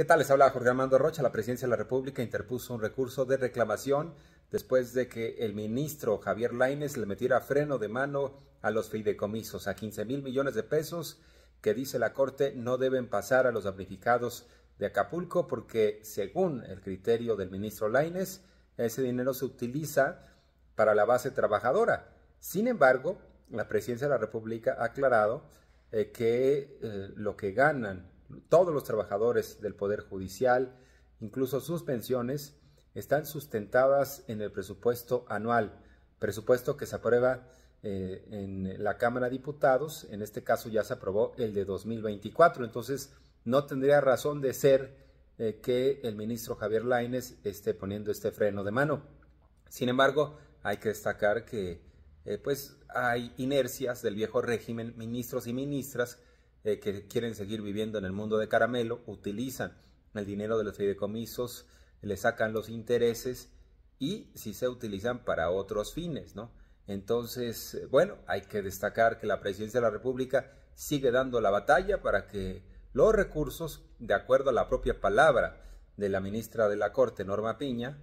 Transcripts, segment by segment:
¿Qué tal? Les habla Jorge Armando Rocha. La Presidencia de la República interpuso un recurso de reclamación después de que el ministro Javier Laines le metiera freno de mano a los fideicomisos, a 15 mil millones de pesos que dice la Corte no deben pasar a los amplificados de Acapulco porque según el criterio del ministro Laines, ese dinero se utiliza para la base trabajadora. Sin embargo, la Presidencia de la República ha aclarado eh, que eh, lo que ganan todos los trabajadores del Poder Judicial, incluso sus pensiones, están sustentadas en el presupuesto anual, presupuesto que se aprueba eh, en la Cámara de Diputados, en este caso ya se aprobó el de 2024, entonces no tendría razón de ser eh, que el ministro Javier Laines esté poniendo este freno de mano. Sin embargo, hay que destacar que eh, pues hay inercias del viejo régimen, ministros y ministras eh, que quieren seguir viviendo en el mundo de caramelo utilizan el dinero de los fideicomisos, le sacan los intereses y si se utilizan para otros fines, ¿no? Entonces, eh, bueno, hay que destacar que la Presidencia de la República sigue dando la batalla para que los recursos, de acuerdo a la propia palabra de la ministra de la Corte, Norma Piña,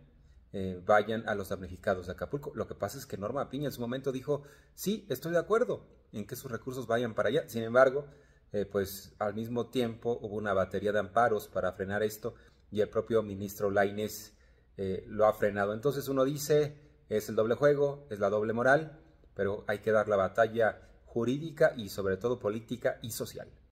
eh, vayan a los damnificados de Acapulco. Lo que pasa es que Norma Piña en su momento dijo, sí, estoy de acuerdo en que sus recursos vayan para allá. Sin embargo, eh, pues al mismo tiempo hubo una batería de amparos para frenar esto y el propio ministro Laines eh, lo ha frenado. Entonces uno dice, es el doble juego, es la doble moral, pero hay que dar la batalla jurídica y sobre todo política y social.